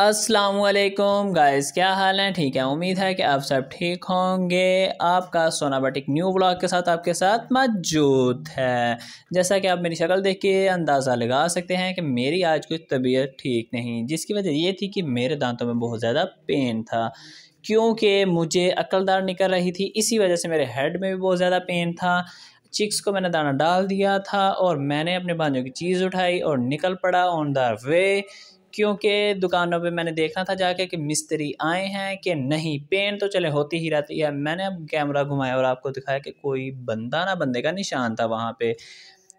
असलकुम गाइस क्या हाल है ठीक है उम्मीद है कि आप सब ठीक होंगे आपका बटिक न्यू ब्लॉग के साथ आपके साथ मौजूद है जैसा कि आप मेरी शक्ल देख के अंदाज़ा लगा सकते हैं कि मेरी आज कुछ तबीयत ठीक नहीं जिसकी वजह ये थी कि मेरे दांतों में बहुत ज़्यादा पेन था क्योंकि मुझे अक्लदार निकल रही थी इसी वजह से मेरे हेड में भी बहुत ज़्यादा पेन था चिक्स को मैंने दाना डाल दिया था और मैंने अपने भांजों की चीज़ उठाई और निकल पड़ा ऑन द वे क्योंकि दुकानों पे मैंने देखना था जाके कि मिस्त्री आए हैं कि नहीं पेंट तो चले होती ही रहती है मैंने अब कैमरा घुमाया और आपको दिखाया कि कोई बंदा ना बंदे का निशान था वहाँ पे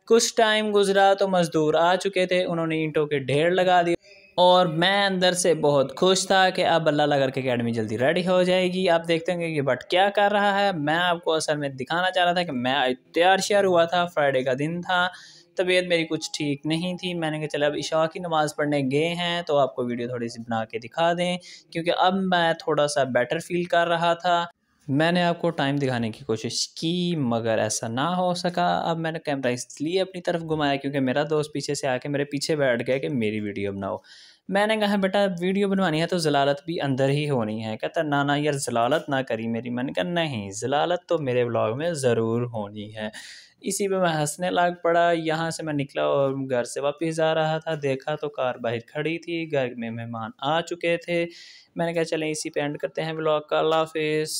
कुछ टाइम गुजरा तो मज़दूर आ चुके थे उन्होंने ईंटों के ढेर लगा दिए और मैं अंदर से बहुत खुश था कि अब अल्लाह लगर के अकेडमी जल्दी रेडी हो जाएगी आप देखते होंगे कि बट क्या कर रहा है मैं आपको असल में दिखाना चाह रहा था कि मैं तैयार श्यार हुआ था फ्राइडे का दिन था तबीयत मेरी कुछ ठीक नहीं थी मैंने कहा चले अब इशा की नमाज़ पढ़ने गए हैं तो आपको वीडियो थोड़ी सी बना के दिखा दें क्योंकि अब मैं थोड़ा सा बेटर फील कर रहा था मैंने आपको टाइम दिखाने की कोशिश की मगर ऐसा ना हो सका अब मैंने कैमरा इसलिए अपनी तरफ घुमाया क्योंकि मेरा दोस्त पीछे से आके मेरे पीछे बैठ गया कि मेरी वीडियो बनाओ मैंने कहा बेटा वीडियो बनवानी है तो जलालत भी अंदर ही होनी है कहता ना ना यार जलालत ना करी मेरी मैंने कहा नहीं जलालत तो मेरे ब्लॉग में ज़रूर होनी है इसी पे मैं हंसने लग पड़ा यहाँ से मैं निकला और घर से वापस जा रहा था देखा तो कार बाहर खड़ी थी घर में मेहमान आ चुके थे मैंने कहा चलें इसी पे एंड करते हैं ब्लॉग का अल्लाह हाफिज़